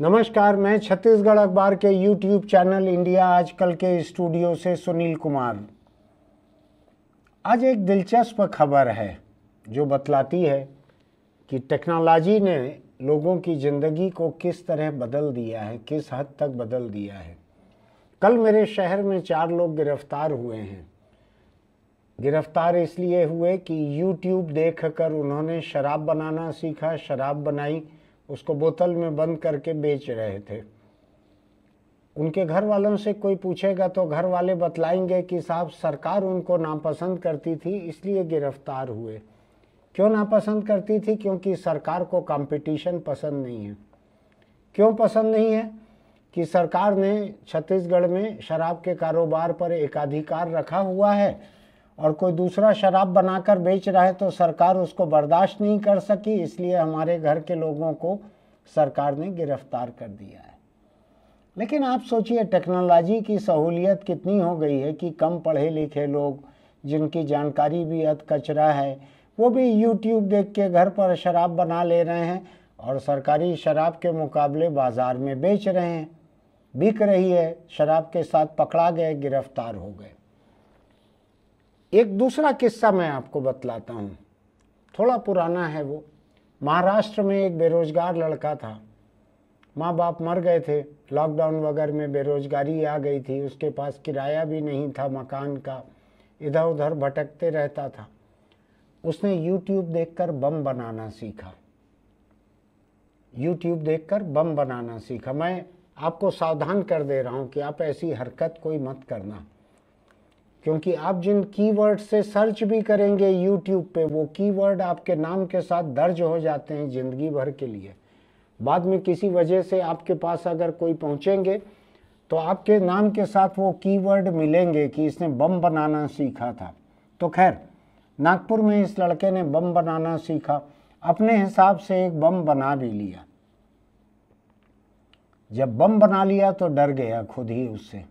नमस्कार मैं छत्तीसगढ़ अखबार के यूट्यूब चैनल इंडिया आजकल के स्टूडियो से सुनील कुमार आज एक दिलचस्प खबर है जो बतलाती है कि टेक्नोलॉजी ने लोगों की ज़िंदगी को किस तरह बदल दिया है किस हद तक बदल दिया है कल मेरे शहर में चार लोग गिरफ्तार हुए हैं गिरफ्तार इसलिए हुए कि यूट्यूब देखकर उन्होंने शराब बनाना सीखा शराब बनाई उसको बोतल में बंद करके बेच रहे थे उनके घर वालों से कोई पूछेगा तो घर वाले बतलाएंगे कि साहब सरकार उनको नापसंद करती थी इसलिए गिरफ्तार हुए क्यों नापसंद करती थी क्योंकि सरकार को कंपटीशन पसंद नहीं है क्यों पसंद नहीं है कि सरकार ने छत्तीसगढ़ में शराब के कारोबार पर एकाधिकार रखा हुआ है और कोई दूसरा शराब बनाकर बेच रहा है तो सरकार उसको बर्दाश्त नहीं कर सकी इसलिए हमारे घर के लोगों को सरकार ने गिरफ्तार कर दिया है लेकिन आप सोचिए टेक्नोलॉजी की सहूलियत कितनी हो गई है कि कम पढ़े लिखे लोग जिनकी जानकारी भी अत कचरा है वो भी यूट्यूब देख के घर पर शराब बना ले रहे हैं और सरकारी शराब के मुकाबले बाज़ार में बेच रहे हैं बिक रही है शराब के साथ पकड़ा गए गिरफ्तार हो गए एक दूसरा किस्सा मैं आपको बतलाता हूँ थोड़ा पुराना है वो महाराष्ट्र में एक बेरोज़गार लड़का था माँ बाप मर गए थे लॉकडाउन वगैरह में बेरोज़गारी आ गई थी उसके पास किराया भी नहीं था मकान का इधर उधर भटकते रहता था उसने यूट्यूब देखकर बम बनाना सीखा यूट्यूब देखकर बम बनाना सीखा मैं आपको सावधान कर दे रहा हूँ कि आप ऐसी हरकत कोई मत करना क्योंकि आप जिन कीवर्ड से सर्च भी करेंगे यूट्यूब पे वो कीवर्ड आपके नाम के साथ दर्ज हो जाते हैं ज़िंदगी भर के लिए बाद में किसी वजह से आपके पास अगर कोई पहुँचेंगे तो आपके नाम के साथ वो कीवर्ड मिलेंगे कि इसने बम बनाना सीखा था तो खैर नागपुर में इस लड़के ने बम बनाना सीखा अपने हिसाब से एक बम बना भी लिया जब बम बना लिया तो डर गया खुद ही उससे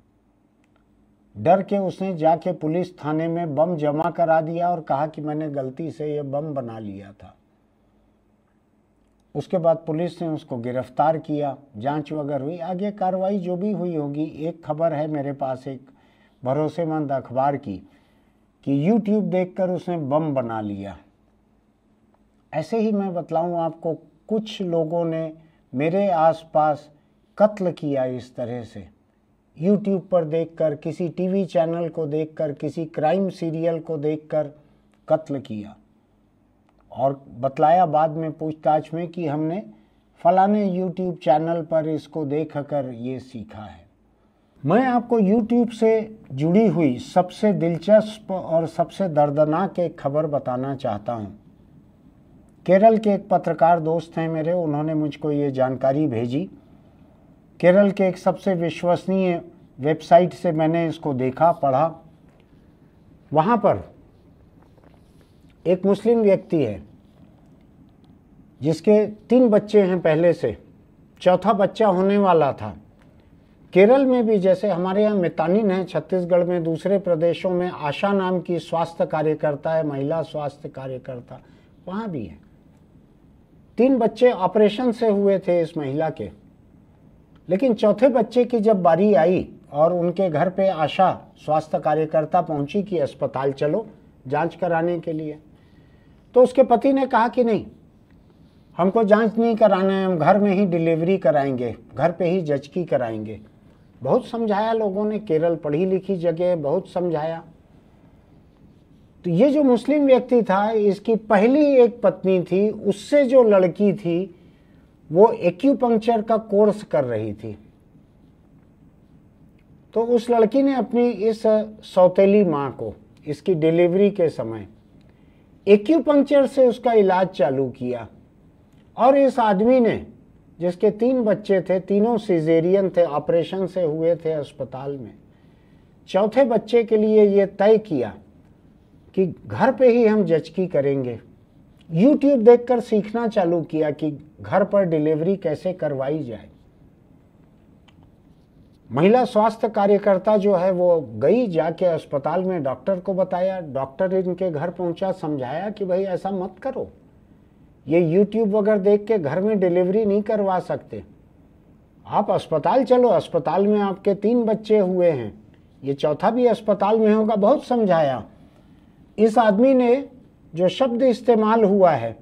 डर के उसने जाके पुलिस थाने में बम जमा करा दिया और कहा कि मैंने गलती से यह बम बना लिया था उसके बाद पुलिस ने उसको गिरफ्तार किया जांच वगैरह हुई आगे कार्रवाई जो भी हुई होगी एक खबर है मेरे पास एक भरोसेमंद अखबार की कि YouTube देखकर उसने बम बना लिया ऐसे ही मैं बतलाऊं आपको कुछ लोगों ने मेरे आसपास कत्ल किया इस तरह से यूट्यूब पर देखकर किसी टीवी चैनल को देखकर किसी क्राइम सीरियल को देखकर कत्ल किया और बतलाया बाद में पूछताछ में कि हमने फलाने यूट्यूब चैनल पर इसको देख कर ये सीखा है मैं आपको यूट्यूब से जुड़ी हुई सबसे दिलचस्प और सबसे दर्दनाक एक खबर बताना चाहता हूँ केरल के एक पत्रकार दोस्त हैं मेरे उन्होंने मुझको ये जानकारी भेजी केरल के एक सबसे विश्वसनीय वेबसाइट से मैंने इसको देखा पढ़ा वहाँ पर एक मुस्लिम व्यक्ति है जिसके तीन बच्चे हैं पहले से चौथा बच्चा होने वाला था केरल में भी जैसे हमारे यहाँ मितानिन है छत्तीसगढ़ में दूसरे प्रदेशों में आशा नाम की स्वास्थ्य कार्यकर्ता है महिला स्वास्थ्य कार्यकर्ता वहाँ भी है तीन बच्चे ऑपरेशन से हुए थे इस महिला के लेकिन चौथे बच्चे की जब बारी आई और उनके घर पे आशा स्वास्थ्य कार्यकर्ता पहुंची कि अस्पताल चलो जांच कराने के लिए तो उसके पति ने कहा कि नहीं हमको जांच नहीं कराना है हम घर में ही डिलीवरी कराएंगे घर पे ही जचकी कराएंगे बहुत समझाया लोगों ने केरल पढ़ी लिखी जगह बहुत समझाया तो ये जो मुस्लिम व्यक्ति था इसकी पहली एक पत्नी थी उससे जो लड़की थी वो एक्यूपंक्चर का कोर्स कर रही थी तो उस लड़की ने अपनी इस सौतेली माँ को इसकी डिलीवरी के समय एक्यूपंक्चर से उसका इलाज चालू किया और इस आदमी ने जिसके तीन बच्चे थे तीनों सीजेरियन थे ऑपरेशन से हुए थे अस्पताल में चौथे बच्चे के लिए ये तय किया कि घर पे ही हम जचकी करेंगे यूट्यूब देखकर सीखना चालू किया कि घर पर डिलीवरी कैसे करवाई जाए महिला स्वास्थ्य कार्यकर्ता जो है वो गई जाके अस्पताल में डॉक्टर को बताया डॉक्टर इनके घर पहुंचा समझाया कि भाई ऐसा मत करो ये यूट्यूब वगैरह देख के घर में डिलीवरी नहीं करवा सकते आप अस्पताल चलो अस्पताल में आपके तीन बच्चे हुए हैं ये चौथा भी अस्पताल में होगा बहुत समझाया इस आदमी ने जो शब्द इस्तेमाल हुआ है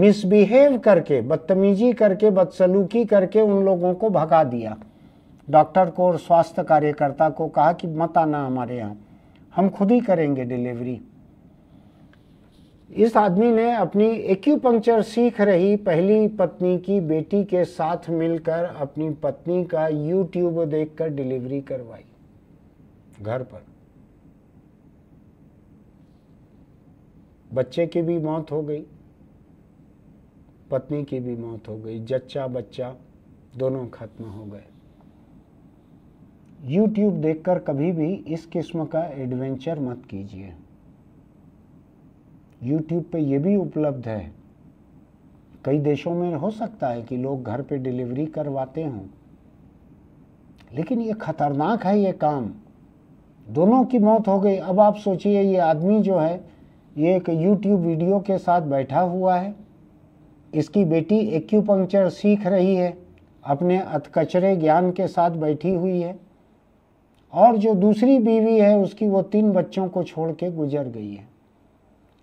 मिसबिहेव करके बदतमीजी करके बदसलूकी करके उन लोगों को भगा दिया डॉक्टर को और स्वास्थ्य कार्यकर्ता को कहा कि मत आना हमारे यहाँ हम खुद ही करेंगे डिलीवरी इस आदमी ने अपनी एक्यूपंक्चर सीख रही पहली पत्नी की बेटी के साथ मिलकर अपनी पत्नी का यूट्यूब देखकर डिलीवरी करवाई घर पर बच्चे की भी मौत हो गई पत्नी की भी मौत हो गई जच्चा बच्चा दोनों खत्म हो गए YouTube देखकर कभी भी इस किस्म का एडवेंचर मत कीजिए YouTube पे यह भी उपलब्ध है कई देशों में हो सकता है कि लोग घर पे डिलीवरी करवाते हों लेकिन ये खतरनाक है ये काम दोनों की मौत हो गई अब आप सोचिए ये आदमी जो है ये एक यूट्यूब वीडियो के साथ बैठा हुआ है इसकी बेटी एक्यूपंक्चर सीख रही है अपने अतकचरे ज्ञान के साथ बैठी हुई है और जो दूसरी बीवी है उसकी वो तीन बच्चों को छोड़ के गुजर गई है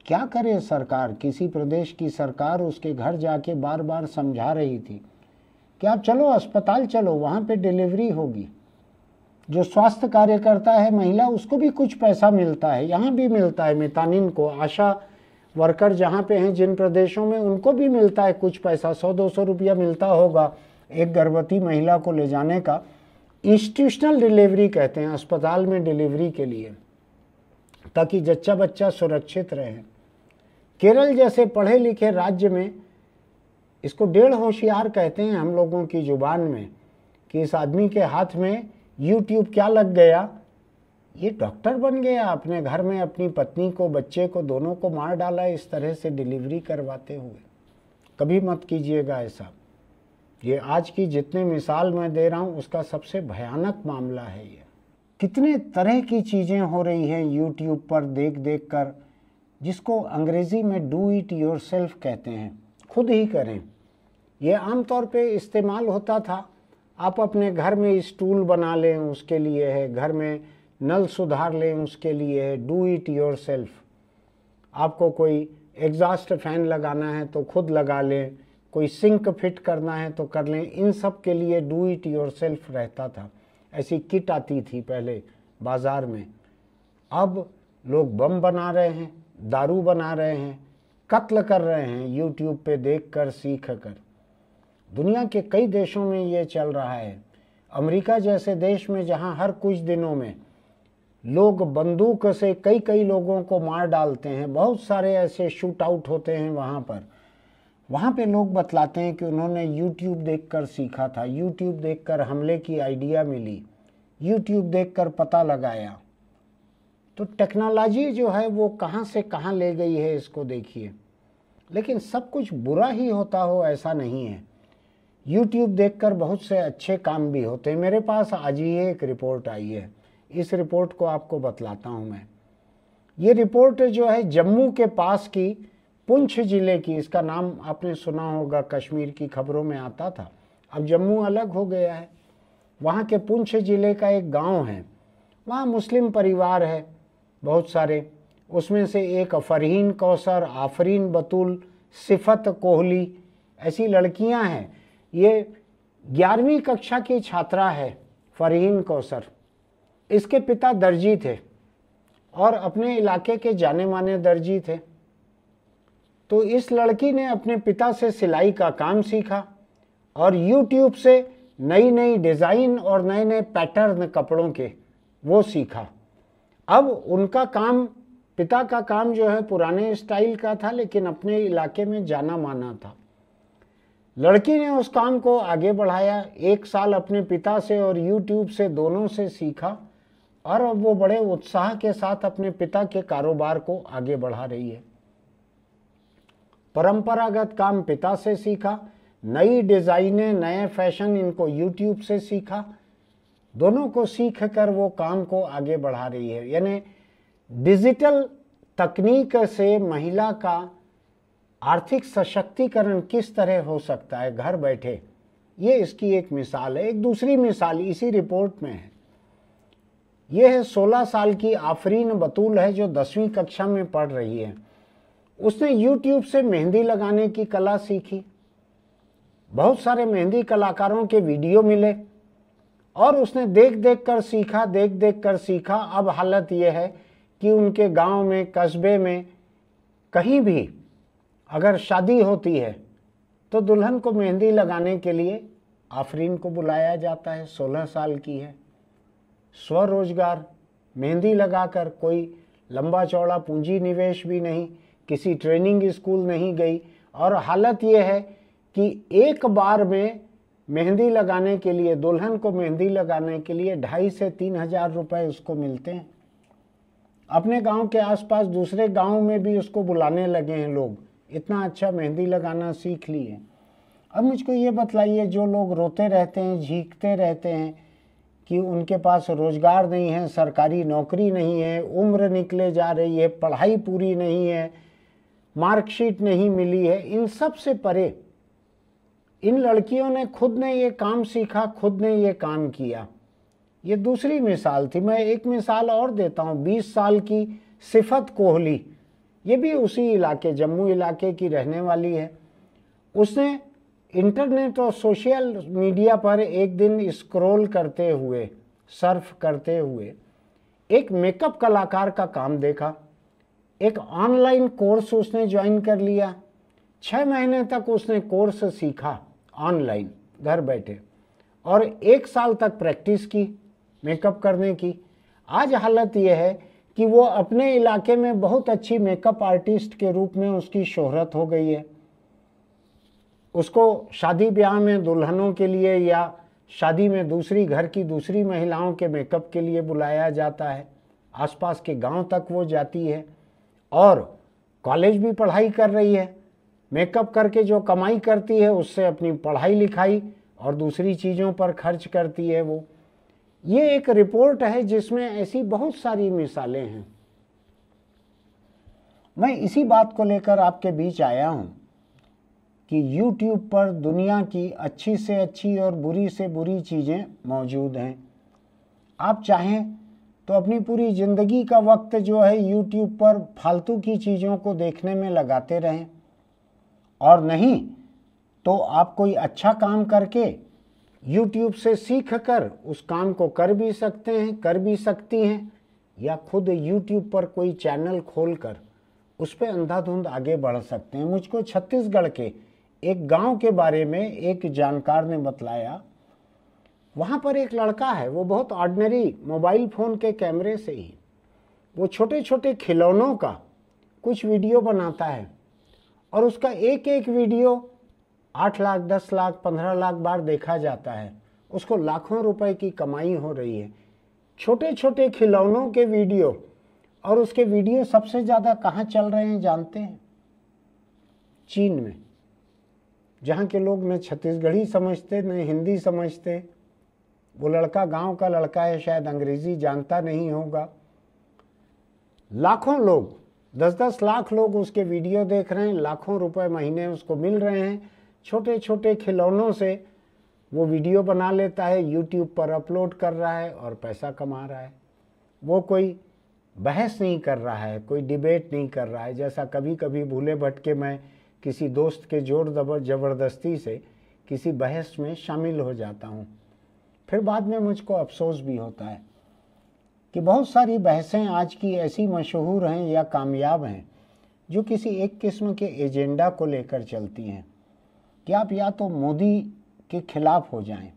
क्या करे सरकार किसी प्रदेश की सरकार उसके घर जाके बार बार समझा रही थी कि आप चलो अस्पताल चलो वहाँ पे डिलीवरी होगी जो स्वास्थ्य कार्यकर्ता है महिला उसको भी कुछ पैसा मिलता है यहाँ भी मिलता है मितानिन को आशा वर्कर जहाँ पे हैं जिन प्रदेशों में उनको भी मिलता है कुछ पैसा सौ दो सौ रुपया मिलता होगा एक गर्भवती महिला को ले जाने का इंस्टीट्यूशनल डिलीवरी कहते हैं अस्पताल में डिलीवरी के लिए ताकि जच्चा बच्चा सुरक्षित रहे केरल जैसे पढ़े लिखे राज्य में इसको डेढ़ होशियार कहते हैं हम लोगों की ज़ुबान में कि इस आदमी के हाथ में यूट्यूब क्या लग गया ये डॉक्टर बन गया अपने घर में अपनी पत्नी को बच्चे को दोनों को मार डाला इस तरह से डिलीवरी करवाते हुए कभी मत कीजिएगा ऐसा ये आज की जितने मिसाल मैं दे रहा हूँ उसका सबसे भयानक मामला है ये कितने तरह की चीज़ें हो रही हैं यूट्यूब पर देख देख कर जिसको अंग्रेज़ी में डू इट योर सेल्फ कहते हैं खुद ही करें यह आमतौर पे इस्तेमाल होता था आप अपने घर में स्टूल बना लें उसके लिए है घर में नल सुधार लें उसके लिए है डू इट योर सेल्फ आपको कोई एग्जॉस्ट फैन लगाना है तो खुद लगा लें कोई सिंक फिट करना है तो कर लें इन सब के लिए डू इट योर सेल्फ रहता था ऐसी किट आती थी पहले बाज़ार में अब लोग बम बना रहे हैं दारू बना रहे हैं कत्ल कर रहे हैं यूट्यूब पे देख कर सीख कर दुनिया के कई देशों में ये चल रहा है अमेरिका जैसे देश में जहाँ हर कुछ दिनों में लोग बंदूक से कई कई लोगों को मार डालते हैं बहुत सारे ऐसे शूट आउट होते हैं वहाँ पर वहाँ पे लोग बतलाते हैं कि उन्होंने यूट्यूब देखकर सीखा था यूट्यूब देखकर हमले की आइडिया मिली यूट्यूब देखकर पता लगाया तो टेक्नोलॉजी जो है वो कहाँ से कहाँ ले गई है इसको देखिए लेकिन सब कुछ बुरा ही होता हो ऐसा नहीं है यूट्यूब देखकर बहुत से अच्छे काम भी होते हैं मेरे पास आज ही एक रिपोर्ट आई है इस रिपोर्ट को आपको बतलाता हूँ मैं ये रिपोर्ट जो है जम्मू के पास की पुंछ ज़िले की इसका नाम आपने सुना होगा कश्मीर की खबरों में आता था अब जम्मू अलग हो गया है वहाँ के पुंछ ज़िले का एक गांव है वहाँ मुस्लिम परिवार है बहुत सारे उसमें से एक फरहीन कौसर आफरीन बतुल सिफत कोहली ऐसी लड़कियाँ हैं ये ग्यारहवीं कक्षा की छात्रा है फरहीन कौसर इसके पिता दर्जी थे और अपने इलाके के जाने माने दर्जी थे तो इस लड़की ने अपने पिता से सिलाई का काम सीखा और YouTube से नई नई डिज़ाइन और नए नए पैटर्न कपड़ों के वो सीखा अब उनका काम पिता का काम जो है पुराने स्टाइल का था लेकिन अपने इलाके में जाना माना था लड़की ने उस काम को आगे बढ़ाया एक साल अपने पिता से और यूट्यूब से दोनों से सीखा और अब वो बड़े उत्साह के साथ अपने पिता के कारोबार को आगे बढ़ा रही है परंपरागत काम पिता से सीखा नई डिज़ाइनें नए फैशन इनको यूट्यूब से सीखा दोनों को सीख कर वो काम को आगे बढ़ा रही है यानी डिजिटल तकनीक से महिला का आर्थिक सशक्तिकरण किस तरह हो सकता है घर बैठे ये इसकी एक मिसाल है एक दूसरी मिसाल इसी रिपोर्ट में है यह है 16 साल की आफरीन बतूल है जो दसवीं कक्षा में पढ़ रही है उसने YouTube से मेहंदी लगाने की कला सीखी बहुत सारे मेहंदी कलाकारों के वीडियो मिले और उसने देख देख कर सीखा देख देख कर सीखा अब हालत यह है कि उनके गांव में कस्बे में कहीं भी अगर शादी होती है तो दुल्हन को मेहंदी लगाने के लिए आफरीन को बुलाया जाता है सोलह साल की है स्वरोजगार मेहंदी लगाकर कोई लंबा चौड़ा पूंजी निवेश भी नहीं किसी ट्रेनिंग स्कूल नहीं गई और हालत यह है कि एक बार में मेहंदी लगाने के लिए दुल्हन को मेहंदी लगाने के लिए ढाई से तीन हज़ार रुपये उसको मिलते हैं अपने गांव के आसपास दूसरे गांव में भी उसको बुलाने लगे हैं लोग इतना अच्छा मेहंदी लगाना सीख ली है अब मुझको ये बतलाइए जो लोग रोते रहते हैं झीकते रहते हैं कि उनके पास रोज़गार नहीं है सरकारी नौकरी नहीं है उम्र निकले जा रही है पढ़ाई पूरी नहीं है मार्कशीट नहीं मिली है इन सब से परे इन लड़कियों ने खुद ने ये काम सीखा खुद ने ये काम किया ये दूसरी मिसाल थी मैं एक मिसाल और देता हूँ बीस साल की सिफत कोहली ये भी उसी इलाके जम्मू इलाके की रहने वाली है उसने इंटरनेट और सोशल मीडिया पर एक दिन स्क्रॉल करते हुए सर्फ करते हुए एक मेकअप कलाकार का काम देखा एक ऑनलाइन कोर्स उसने ज्वाइन कर लिया छः महीने तक उसने कोर्स सीखा ऑनलाइन घर बैठे और एक साल तक प्रैक्टिस की मेकअप करने की आज हालत यह है कि वो अपने इलाके में बहुत अच्छी मेकअप आर्टिस्ट के रूप में उसकी शोहरत हो गई है उसको शादी ब्याह में दुल्हनों के लिए या शादी में दूसरी घर की दूसरी महिलाओं के मेकअप के लिए बुलाया जाता है आसपास के गांव तक वो जाती है और कॉलेज भी पढ़ाई कर रही है मेकअप करके जो कमाई करती है उससे अपनी पढ़ाई लिखाई और दूसरी चीज़ों पर खर्च करती है वो ये एक रिपोर्ट है जिसमें ऐसी बहुत सारी मिसालें हैं मैं इसी बात को लेकर आपके बीच आया हूँ कि YouTube पर दुनिया की अच्छी से अच्छी और बुरी से बुरी चीज़ें मौजूद हैं आप चाहें तो अपनी पूरी ज़िंदगी का वक्त जो है YouTube पर फालतू की चीज़ों को देखने में लगाते रहें और नहीं तो आप कोई अच्छा काम करके यूट्यूब से सीख कर उस काम को कर भी सकते हैं कर भी सकती हैं या खुद यूट्यूब पर कोई चैनल खोल कर उस पर अंधाधुंध आगे बढ़ सकते हैं मुझको छत्तीसगढ़ के एक गांव के बारे में एक जानकार ने बतलाया वहाँ पर एक लड़का है वो बहुत ऑर्डनरी मोबाइल फ़ोन के कैमरे से ही वो छोटे छोटे खिलौनों का कुछ वीडियो बनाता है और उसका एक एक वीडियो आठ लाख दस लाख पंद्रह लाख बार देखा जाता है उसको लाखों रुपए की कमाई हो रही है छोटे छोटे खिलौनों के वीडियो और उसके वीडियो सबसे ज़्यादा कहाँ चल रहे हैं जानते हैं चीन में जहाँ के लोग न छत्तीसगढ़ी समझते न हिंदी समझते वो लड़का गांव का लड़का है शायद अंग्रेज़ी जानता नहीं होगा लाखों लोग दस दस लाख लोग उसके वीडियो देख रहे हैं लाखों रुपए महीने उसको मिल रहे हैं छोटे छोटे खिलौनों से वो वीडियो बना लेता है यूट्यूब पर अपलोड कर रहा है और पैसा कमा रहा है वो कोई बहस नहीं कर रहा है कोई डिबेट नहीं कर रहा है जैसा कभी कभी भूले भटके मैं किसी दोस्त के जोर दबर ज़बरदस्ती से किसी बहस में शामिल हो जाता हूँ फिर बाद में मुझको अफसोस भी होता है कि बहुत सारी बहसें आज की ऐसी मशहूर हैं या कामयाब हैं जो किसी एक किस्म के एजेंडा को लेकर चलती हैं कि आप या तो मोदी के खिलाफ हो जाएं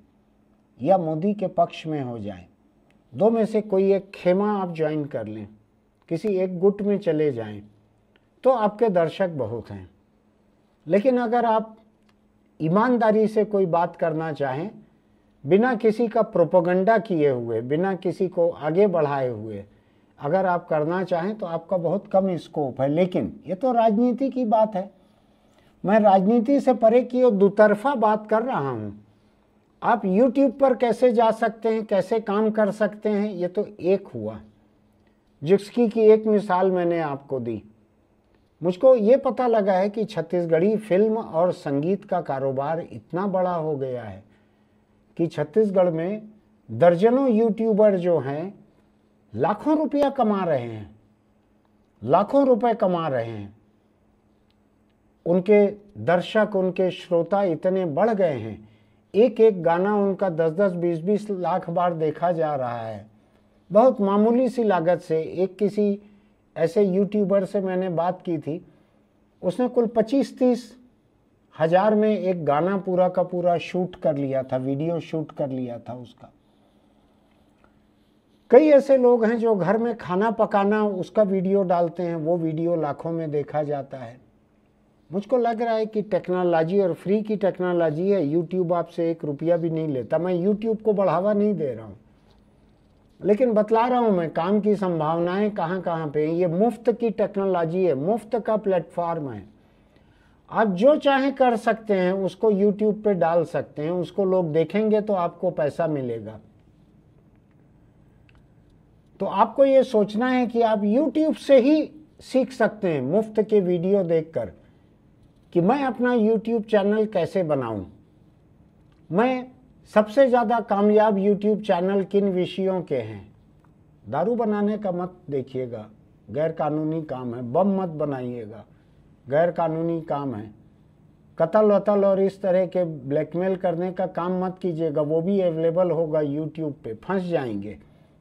या मोदी के पक्ष में हो जाएं दो में से कोई एक खेमा आप ज्वाइन कर लें किसी एक गुट में चले जाएं तो आपके दर्शक बहुत हैं लेकिन अगर आप ईमानदारी से कोई बात करना चाहें बिना किसी का प्रोपोगंडा किए हुए बिना किसी को आगे बढ़ाए हुए अगर आप करना चाहें तो आपका बहुत कम स्कोप है लेकिन ये तो राजनीति की बात है मैं राजनीति से परे की और दुतरफा बात कर रहा हूँ आप YouTube पर कैसे जा सकते हैं कैसे काम कर सकते हैं ये तो एक हुआ जिसकी की एक मिसाल मैंने आपको दी मुझको ये पता लगा है कि छत्तीसगढ़ी फिल्म और संगीत का कारोबार इतना बड़ा हो गया है कि छत्तीसगढ़ में दर्जनों यूट्यूबर जो हैं लाखों रुपया कमा रहे हैं लाखों रुपए कमा रहे हैं उनके दर्शक उनके श्रोता इतने बढ़ गए हैं एक एक गाना उनका दस दस बीस बीस लाख बार देखा जा रहा है बहुत मामूली सी लागत से एक किसी ऐसे यूट्यूबर से मैंने बात की थी उसने कुल पच्चीस तीस हज़ार में एक गाना पूरा का पूरा शूट कर लिया था वीडियो शूट कर लिया था उसका कई ऐसे लोग हैं जो घर में खाना पकाना उसका वीडियो डालते हैं वो वीडियो लाखों में देखा जाता है मुझको लग रहा है कि टेक्नोलॉजी और फ्री की टेक्नोलॉजी है यूट्यूब आपसे एक रुपया भी नहीं लेता मैं यूट्यूब को बढ़ावा नहीं दे रहा हूँ लेकिन बतला रहा हूँ मैं काम की संभावनाएं कहाँ कहाँ पे ये मुफ्त की टेक्नोलॉजी है मुफ्त का प्लेटफॉर्म है आप जो चाहे कर सकते हैं उसको यूट्यूब पे डाल सकते हैं उसको लोग देखेंगे तो आपको पैसा मिलेगा तो आपको ये सोचना है कि आप यूट्यूब से ही सीख सकते हैं मुफ्त के वीडियो देखकर कि मैं अपना यूट्यूब चैनल कैसे बनाऊं? मैं सबसे ज़्यादा कामयाब यूट्यूब चैनल किन विषयों के हैं दारू बनाने का मत देखिएगा गैर क़ानूनी काम है बम मत बनाइएगा गैर क़ानूनी काम है कत्ल वतल और इस तरह के ब्लैकमेल करने का काम मत कीजिएगा वो भी अवेलेबल होगा यूट्यूब पे फंस जाएंगे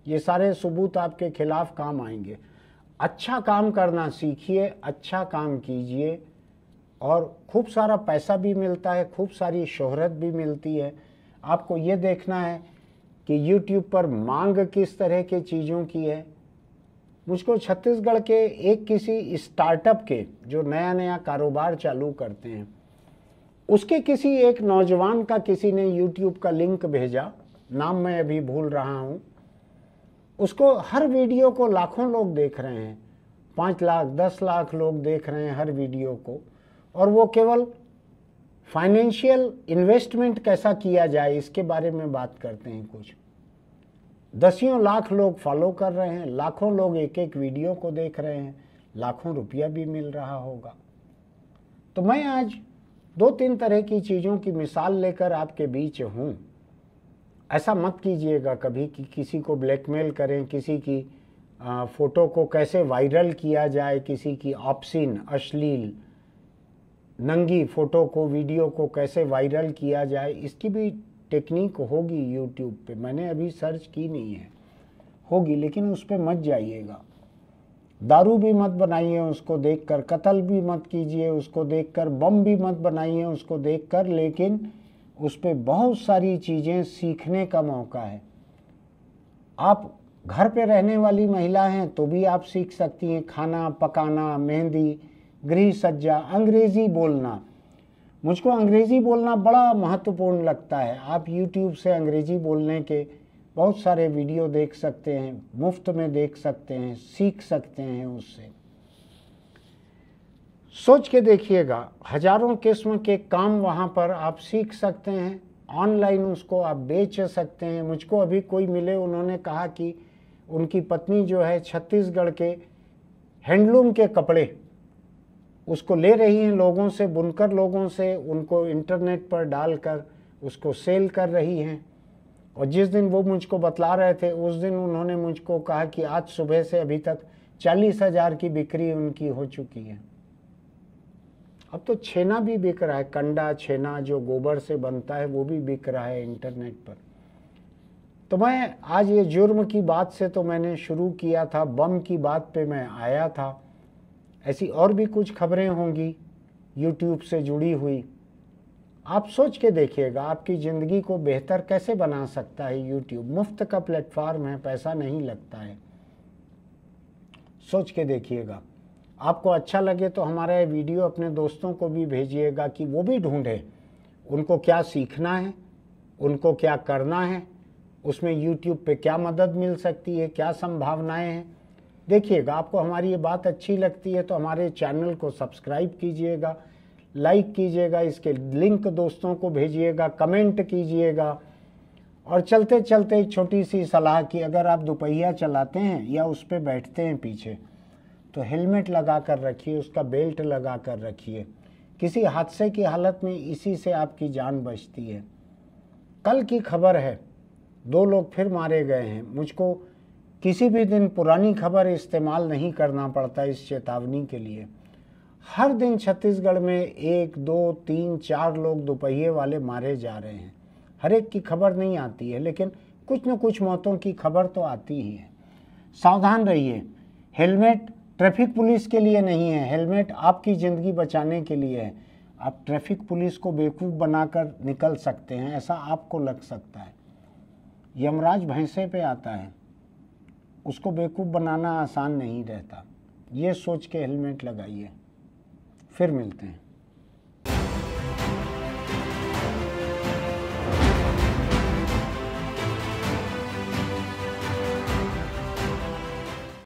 ये सारे सबूत आपके खिलाफ काम आएंगे अच्छा काम करना सीखिए अच्छा काम कीजिए और खूब सारा पैसा भी मिलता है खूब सारी शोहरत भी मिलती है आपको ये देखना है कि YouTube पर मांग किस तरह के चीज़ों की है मुझको छत्तीसगढ़ के एक किसी स्टार्टअप के जो नया नया कारोबार चालू करते हैं उसके किसी एक नौजवान का किसी ने YouTube का लिंक भेजा नाम मैं अभी भूल रहा हूँ उसको हर वीडियो को लाखों लोग देख रहे हैं पाँच लाख दस लाख लोग देख रहे हैं हर वीडियो को और वो केवल फाइनेंशियल इन्वेस्टमेंट कैसा किया जाए इसके बारे में बात करते हैं कुछ दसियों लाख लोग फॉलो कर रहे हैं लाखों लोग एक एक वीडियो को देख रहे हैं लाखों रुपया भी मिल रहा होगा तो मैं आज दो तीन तरह की चीज़ों की मिसाल लेकर आपके बीच हूँ ऐसा मत कीजिएगा कभी कि किसी को ब्लैकमेल करें किसी की फ़ोटो को कैसे वायरल किया जाए किसी की ऑप्सिन अश्लील नंगी फ़ोटो को वीडियो को कैसे वायरल किया जाए इसकी भी टेक्निक होगी यूट्यूब पे मैंने अभी सर्च की नहीं है होगी लेकिन उस पर मत जाइएगा दारू भी मत बनाइए उसको देखकर कत्ल भी मत कीजिए उसको देखकर बम भी मत बनाइए उसको देखकर लेकिन उस पर बहुत सारी चीज़ें सीखने का मौका है आप घर पे रहने वाली महिला हैं तो भी आप सीख सकती हैं खाना पकाना मेहंदी गृह सज्जा अंग्रेज़ी बोलना मुझको अंग्रेज़ी बोलना बड़ा महत्वपूर्ण लगता है आप यूट्यूब से अंग्रेज़ी बोलने के बहुत सारे वीडियो देख सकते हैं मुफ्त में देख सकते हैं सीख सकते हैं उससे सोच के देखिएगा हजारों किस्म के काम वहाँ पर आप सीख सकते हैं ऑनलाइन उसको आप बेच सकते हैं मुझको अभी कोई मिले उन्होंने कहा कि उनकी पत्नी जो है छत्तीसगढ़ के हैंडलूम के कपड़े उसको ले रही हैं लोगों से बुनकर लोगों से उनको इंटरनेट पर डालकर उसको सेल कर रही हैं और जिस दिन वो मुझको बतला रहे थे उस दिन उन्होंने मुझको कहा कि आज सुबह से अभी तक चालीस हज़ार की बिक्री उनकी हो चुकी है अब तो छेना भी बिक रहा है कंडा छेना जो गोबर से बनता है वो भी बिक रहा है इंटरनेट पर तो मैं आज ये जुर्म की बात से तो मैंने शुरू किया था बम की बात पे मैं आया था ऐसी और भी कुछ खबरें होंगी यूट्यूब से जुड़ी हुई आप सोच के देखिएगा आपकी ज़िंदगी को बेहतर कैसे बना सकता है यूट्यूब मुफ्त का प्लेटफॉर्म है पैसा नहीं लगता है सोच के देखिएगा आपको अच्छा लगे तो हमारा ये वीडियो अपने दोस्तों को भी भेजिएगा कि वो भी ढूंढें उनको क्या सीखना है उनको क्या करना है उसमें यूट्यूब पे क्या मदद मिल सकती है क्या संभावनाएं हैं देखिएगा आपको हमारी ये बात अच्छी लगती है तो हमारे चैनल को सब्सक्राइब कीजिएगा लाइक कीजिएगा इसके लिंक दोस्तों को भेजिएगा कमेंट कीजिएगा और चलते चलते एक छोटी सी सलाह कि अगर आप दोपहिया चलाते हैं या उस पर बैठते हैं पीछे तो हेलमेट लगा कर रखिए उसका बेल्ट लगा कर रखिए किसी हादसे की हालत में इसी से आपकी जान बचती है कल की खबर है दो लोग फिर मारे गए हैं मुझको किसी भी दिन पुरानी खबर इस्तेमाल नहीं करना पड़ता इस चेतावनी के लिए हर दिन छत्तीसगढ़ में एक दो तीन चार लोग दोपहिए वाले मारे जा रहे हैं हर एक की खबर नहीं आती है लेकिन कुछ न कुछ मौतों की खबर तो आती ही है सावधान रहिए हेलमेट ट्रैफिक पुलिस के लिए नहीं है हेलमेट आपकी ज़िंदगी बचाने के लिए है आप ट्रैफिक पुलिस को बेवकूफ़ बनाकर निकल सकते हैं ऐसा आपको लग सकता है यमराज भैंसे पे आता है उसको बेवकूफ़ बनाना आसान नहीं रहता ये सोच के हेलमेट लगाइए फिर मिलते हैं